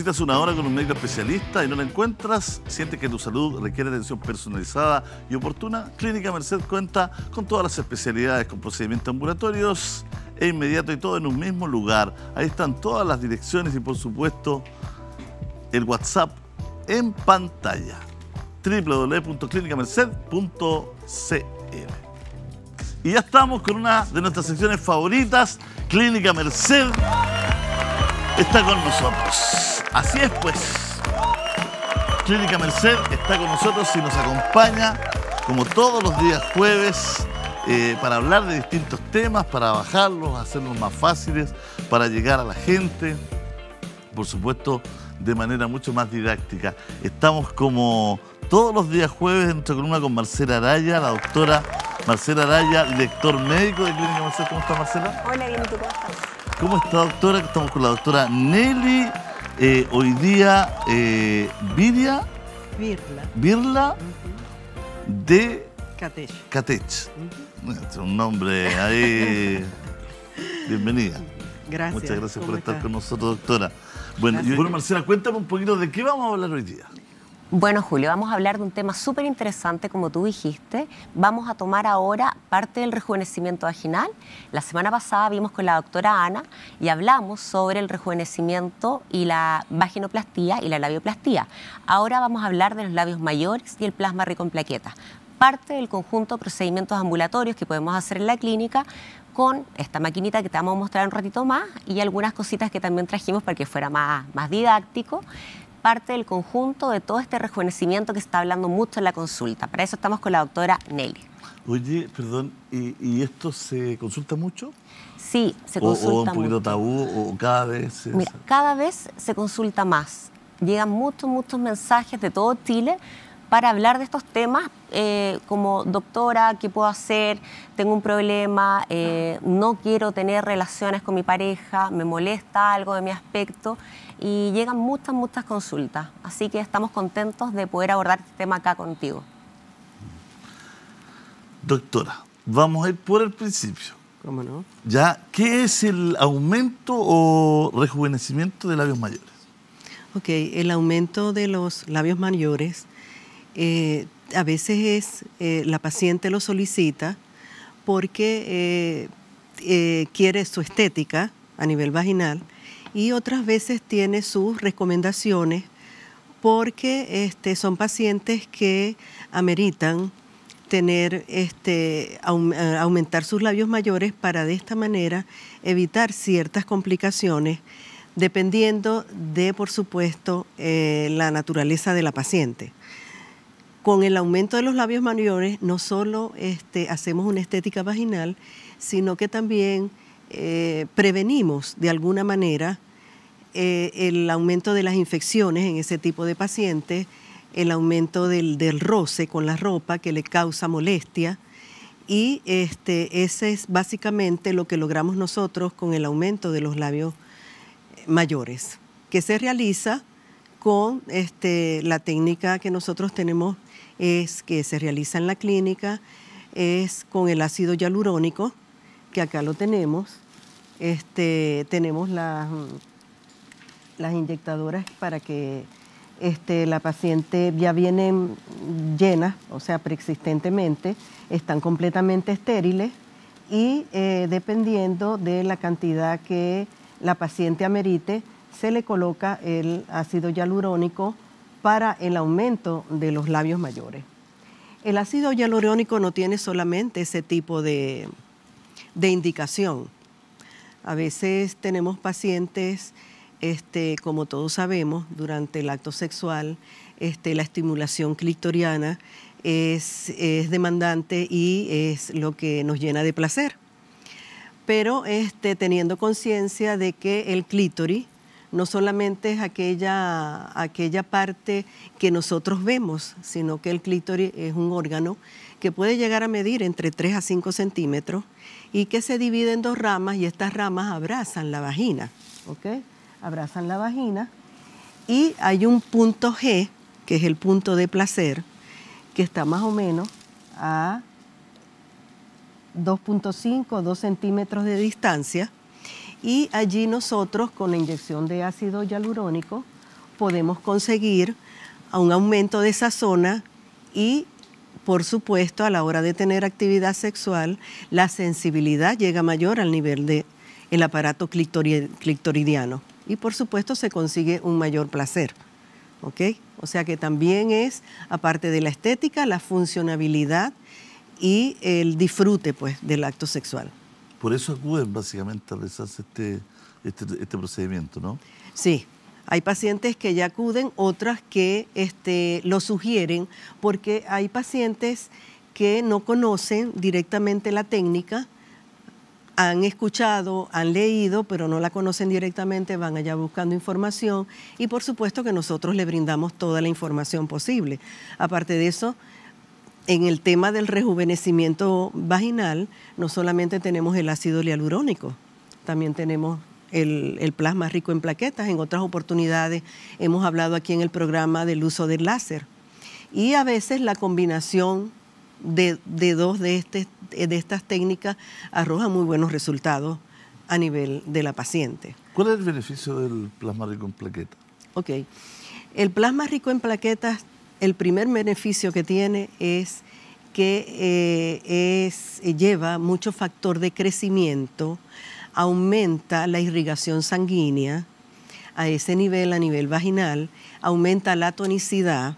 Necesitas una hora con un médico especialista y no la encuentras, sientes que tu salud requiere atención personalizada y oportuna. Clínica Merced cuenta con todas las especialidades, con procedimientos ambulatorios e inmediato y todo en un mismo lugar. Ahí están todas las direcciones y por supuesto el WhatsApp en pantalla. www.clinicamerced.cl Y ya estamos con una de nuestras secciones favoritas, Clínica Merced está con nosotros. Así es, pues. Clínica Merced está con nosotros y nos acompaña como todos los días jueves eh, para hablar de distintos temas, para bajarlos, hacerlos más fáciles, para llegar a la gente. Por supuesto, de manera mucho más didáctica. Estamos como todos los días jueves en columna con Marcela Araya, la doctora Marcela Araya, lector médico de Clínica Merced. ¿Cómo está Marcela? Hola, bien, cómo estás? ¿Cómo está, doctora? Estamos con la doctora Nelly. Eh, hoy día, eh, Viria. Virla. de. Catech. un nombre ahí. Bienvenida. Gracias. Muchas gracias por estar con nosotros, doctora. Bueno, bueno, Marcela, cuéntame un poquito de qué vamos a hablar hoy día. Bueno, Julio, vamos a hablar de un tema súper interesante, como tú dijiste. Vamos a tomar ahora parte del rejuvenecimiento vaginal. La semana pasada vimos con la doctora Ana y hablamos sobre el rejuvenecimiento y la vaginoplastía y la labioplastía. Ahora vamos a hablar de los labios mayores y el plasma rico en plaquetas. Parte del conjunto de procedimientos ambulatorios que podemos hacer en la clínica con esta maquinita que te vamos a mostrar un ratito más y algunas cositas que también trajimos para que fuera más, más didáctico parte del conjunto de todo este rejuvenecimiento que se está hablando mucho en la consulta. Para eso estamos con la doctora Nelly. Oye, perdón, ¿y, esto se consulta mucho? Sí, se consulta. mucho. o un poquito tabú? ¿O cada vez? Mira, cada vez se consulta más. Llegan muchos, muchos mensajes de todo Chile para hablar de estos temas eh, como doctora, ¿qué puedo hacer? Tengo un problema, eh, no quiero tener relaciones con mi pareja, me molesta algo de mi aspecto y llegan muchas, muchas consultas. Así que estamos contentos de poder abordar este tema acá contigo. Doctora, vamos a ir por el principio. ¿Cómo no? Ya, ¿qué es el aumento o rejuvenecimiento de labios mayores? Ok, el aumento de los labios mayores eh, a veces es, eh, la paciente lo solicita porque eh, quiere su estética a nivel vaginal y otras veces tiene sus recomendaciones porque este, son pacientes que ameritan tener, este, aumentar sus labios mayores para de esta manera evitar ciertas complicaciones, dependiendo de, por supuesto, la naturaleza de la paciente con el aumento de los labios mayores no solo este, hacemos una estética vaginal, sino que también eh, prevenimos de alguna manera eh, el aumento de las infecciones en ese tipo de pacientes, el aumento del, roce con la ropa que le causa molestia. Y este, ese es básicamente lo que logramos nosotros con el aumento de los labios eh, mayores, que se realiza con este, la técnica que nosotros tenemos es que se realiza en la clínica es con el ácido hialurónico, que acá lo tenemos. Este, tenemos las, inyectadoras para que este, la paciente ya viene llena, o sea, preexistentemente, están completamente estériles y eh, dependiendo de la cantidad que la paciente amerite, se le coloca el ácido hialurónico para el aumento de los labios mayores. El ácido hialurónico no tiene solamente ese tipo de, indicación. A veces tenemos pacientes, este, como todos sabemos, durante el acto sexual, este, la estimulación clitoriana es, es, demandante y es lo que nos llena de placer. Pero este, teniendo conciencia de que el clítoris no solamente es aquella, parte que nosotros vemos, sino que el clítoris es un órgano que puede llegar a medir entre 3 a 5 centímetros y que se divide en dos ramas y estas ramas abrazan la vagina, ¿ok? Abrazan la vagina y hay un punto G, que es el punto de placer, que está más o menos a 2.5 o 2 centímetros de distancia y allí nosotros con la inyección de ácido hialurónico podemos conseguir un aumento de esa zona y por supuesto a la hora de tener actividad sexual la sensibilidad llega mayor al nivel del aparato clitoridiano y por supuesto se consigue un mayor placer. O sea que también es, aparte de la estética, la funcionabilidad y el disfrute pues, del acto sexual por eso acuden básicamente a realizarse este, este, este, procedimiento, ¿no? Sí, hay pacientes que ya acuden, otras que este, lo sugieren, porque hay pacientes que no conocen directamente la técnica, han escuchado, han leído, pero no la conocen directamente, van allá buscando información y por supuesto que nosotros le brindamos toda la información posible. Aparte de eso, en el tema del rejuvenecimiento vaginal, no solamente tenemos el ácido hialurónico, también tenemos el, plasma rico en plaquetas. En otras oportunidades hemos hablado aquí en el programa del uso del láser. Y a veces la combinación de, dos de, este, de estas técnicas arroja muy buenos resultados a nivel de la paciente. ¿Cuál es el beneficio del plasma rico en plaquetas? Ok. El plasma rico en plaquetas el primer beneficio que tiene es que eh, eh, lleva mucho factor de crecimiento, aumenta la irrigación sanguínea a ese nivel, a nivel vaginal, aumenta la tonicidad,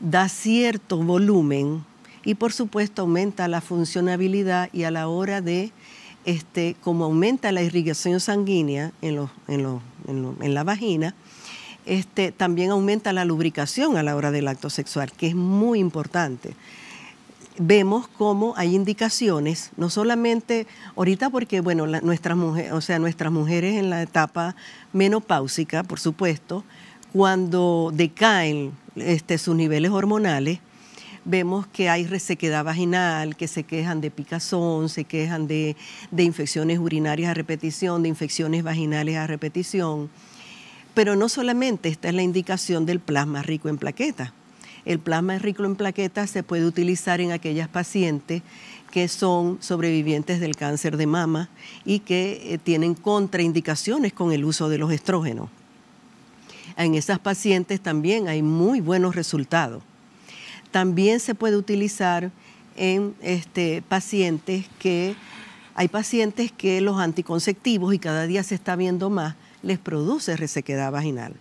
da cierto volumen y por supuesto aumenta la funcionabilidad y a la hora de, este, como aumenta la irrigación sanguínea en, en la vagina, este, también aumenta la lubricación a la hora del acto sexual, que es muy importante. Vemos cómo hay indicaciones, no solamente ahorita porque, bueno, nuestras, mujeres, o sea, nuestras mujeres en la etapa menopáusica, por supuesto, cuando decaen este, sus niveles hormonales, vemos que hay resequedad vaginal, que se quejan de picazón, se quejan de infecciones urinarias a repetición, de infecciones vaginales a repetición pero no solamente esta es la indicación del plasma rico en plaquetas. El plasma rico en plaquetas se puede utilizar en aquellas pacientes que son sobrevivientes del cáncer de mama y que eh, tienen contraindicaciones con el uso de los estrógenos. En esas pacientes también hay muy buenos resultados. También se puede utilizar en este, pacientes que hay pacientes que los anticonceptivos, y cada día se está viendo más, les produce resequedad vaginal.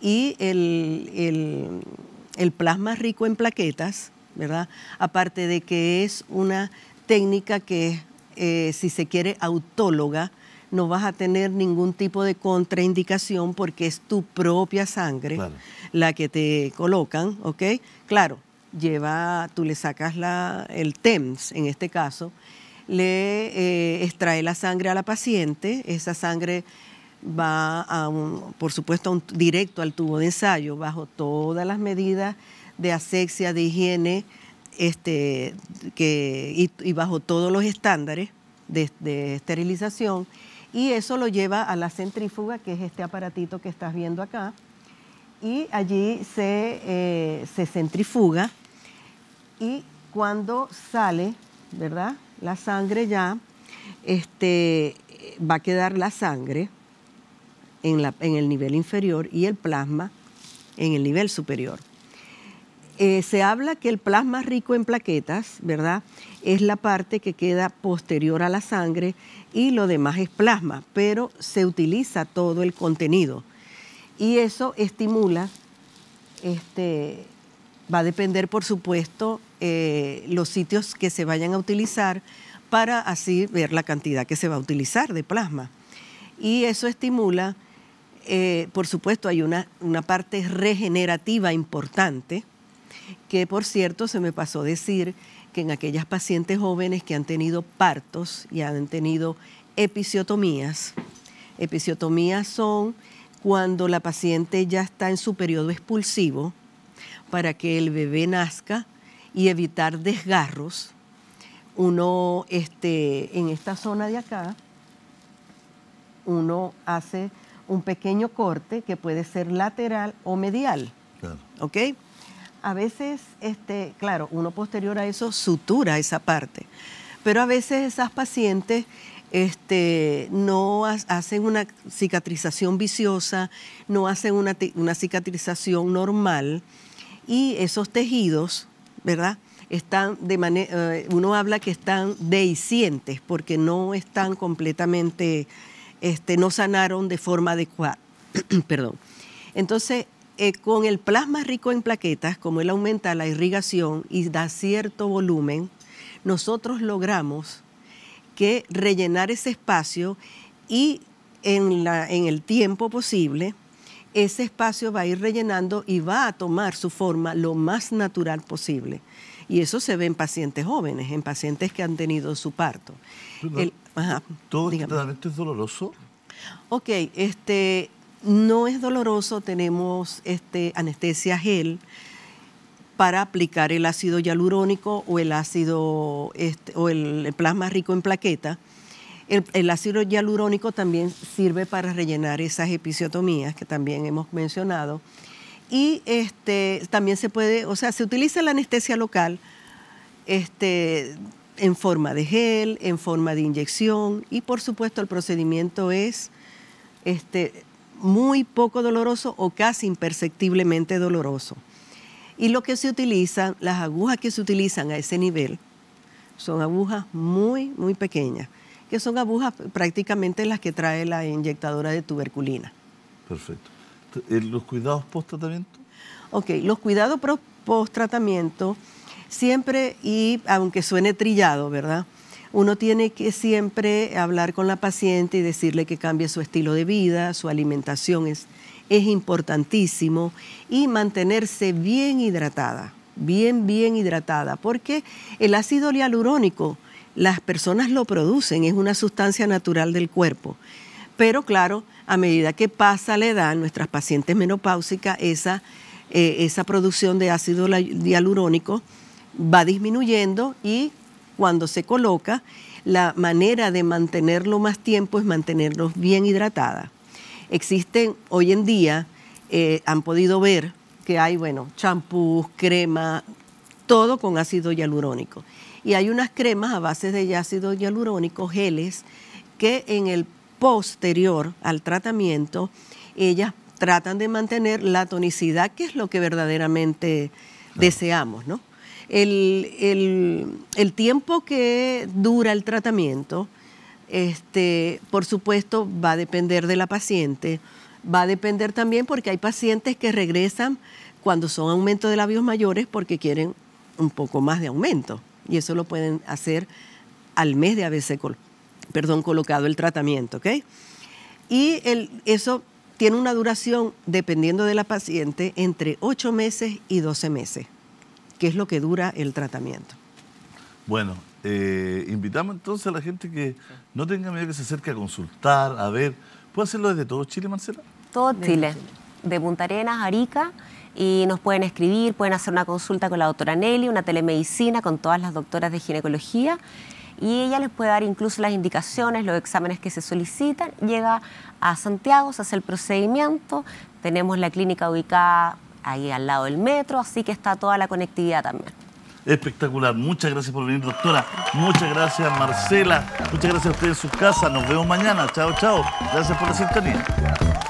Y el, plasma rico en plaquetas, ¿verdad? Aparte de que es una técnica que eh, si se quiere, autóloga, no vas a tener ningún tipo de contraindicación porque es tu propia sangre la que te colocan, ¿ok? Claro, lleva, tú le sacas la, el TEMS en este caso, le eh, extrae la sangre a la paciente, esa sangre va por supuesto, directo al tubo de ensayo, bajo todas las medidas de asexia, de higiene, este, y, bajo todos los estándares de, esterilización. Y eso lo lleva a la centrífuga, que es este aparatito que estás viendo acá. Y allí se, eh, centrifuga y cuando sale, ¿verdad? La sangre ya, este, va a quedar la sangre en, el nivel inferior y el plasma en el nivel superior. Eh, se habla que el plasma rico en plaquetas, ¿verdad? Es la parte que queda posterior a la sangre y lo demás es plasma, pero se utiliza todo el contenido. Y eso estimula, este, va a depender por supuesto eh, los sitios que se vayan a utilizar para así ver la cantidad que se va a utilizar de plasma. Y eso estimula eh, por supuesto, hay una, parte regenerativa importante, que por cierto se me pasó decir que en aquellas pacientes jóvenes que han tenido partos y han tenido episiotomías, episiotomías son cuando la paciente ya está en su periodo expulsivo para que el bebé nazca y evitar desgarros. Uno, este, en esta zona de acá, uno hace un pequeño corte que puede ser lateral o medial. ¿Ok? A veces, este, claro, uno posterior a eso sutura esa parte, pero a veces esas pacientes este, no hacen una cicatrización viciosa, no hacen una, cicatrización normal y esos tejidos, ¿verdad? Están de manera, eh, uno habla que están deicientes porque no están completamente este, no sanaron de forma adecuada. Perdón. Entonces, eh, con el plasma rico en plaquetas, como él aumenta la irrigación y da cierto volumen, nosotros logramos que rellenar ese espacio y en, en el tiempo posible, ese espacio va a ir rellenando y va a tomar su forma lo más natural posible. Y eso se ve en pacientes jóvenes, en pacientes que han tenido su parto. ¿Todo este es doloroso? Ok, este, no es doloroso, tenemos este, anestesia gel para aplicar el ácido hialurónico o el ácido este, o el, plasma rico en plaqueta. El, el, ácido hialurónico también sirve para rellenar esas episiotomías que también hemos mencionado y este, también se puede, o sea, se utiliza la anestesia local este, en forma de gel, en forma de inyección y por supuesto el procedimiento es este, muy poco doloroso o casi imperceptiblemente doloroso. Y lo que se utilizan las agujas que se utilizan a ese nivel, son agujas muy, muy pequeñas, que son agujas prácticamente las que trae la inyectadora de tuberculina. Perfecto. Eh, los cuidados post-tratamiento? Ok, los cuidados post-tratamiento siempre, y aunque suene trillado, ¿verdad? Uno tiene que siempre hablar con la paciente y decirle que cambie su estilo de vida, su alimentación es, es importantísimo y mantenerse bien hidratada, bien, bien hidratada, porque el ácido hialurónico las personas lo producen, es una sustancia natural del cuerpo. Pero claro, a medida que pasa la edad, nuestras pacientes menopáusicas, esa, eh, esa producción de ácido hialurónico va disminuyendo y cuando se coloca, la manera de mantenerlo más tiempo es mantenerlos bien hidratada. Existen hoy en día, eh, han podido ver que hay, bueno, champús, crema, todo con ácido hialurónico. Y hay unas cremas a base de ácido hialurónico, geles, que en el posterior al tratamiento, ellas tratan de mantener la tonicidad, que es lo que verdaderamente deseamos, ¿no? El, tiempo que dura el tratamiento, este, por supuesto, va a depender de la paciente. Va a depender también porque hay pacientes que regresan cuando son aumentos de labios mayores porque quieren un poco más de aumento. Y eso lo pueden hacer al mes de ABC perdón, colocado el tratamiento, ¿ok? Y eso tiene una duración, dependiendo de la paciente, entre 8 meses y 12 meses, que es lo que dura el tratamiento. Bueno, eh, invitamos entonces a la gente que no tenga miedo que se acerque a consultar, a ver. ¿Puede hacerlo desde todo Chile, Marcela? Todo Chile, de Punta Arenas, Arica, y nos pueden escribir, pueden hacer una consulta con la doctora Nelly, una telemedicina con todas las doctoras de ginecología y ella les puede dar incluso las indicaciones, los exámenes que se solicitan. Llega a Santiago, se hace el procedimiento, tenemos la clínica ubicada ahí al lado del metro, así que está toda la conectividad también. Espectacular, muchas gracias por venir doctora, muchas gracias Marcela, muchas gracias a ustedes en sus casas, nos vemos mañana, chao, chao, gracias por la sintonía.